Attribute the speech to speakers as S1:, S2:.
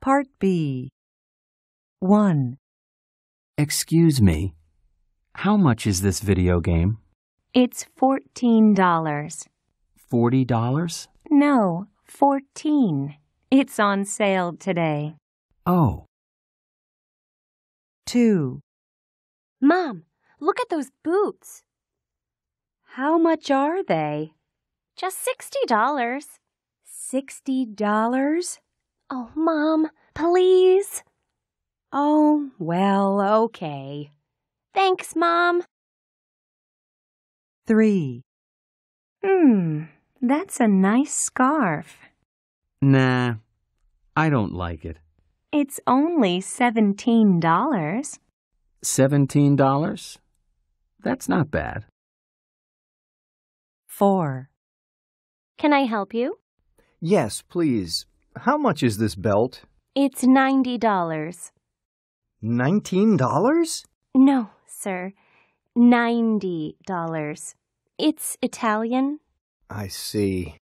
S1: Part B 1. Excuse me. How much is this video game? It's $14. $40? No, 14. It's on sale today. Oh. 2. Mom, look at those boots. How much are they? Just $60. $60? Oh, Mom, please. Oh, well, okay. Thanks, Mom. 3. Hmm, that's a nice scarf. Nah, I don't like it. It's only $17. $17? That's not bad. 4. Can I help you? Yes, please. How much is this belt? It's ninety dollars. Nineteen dollars? No, sir. Ninety dollars. It's Italian. I see.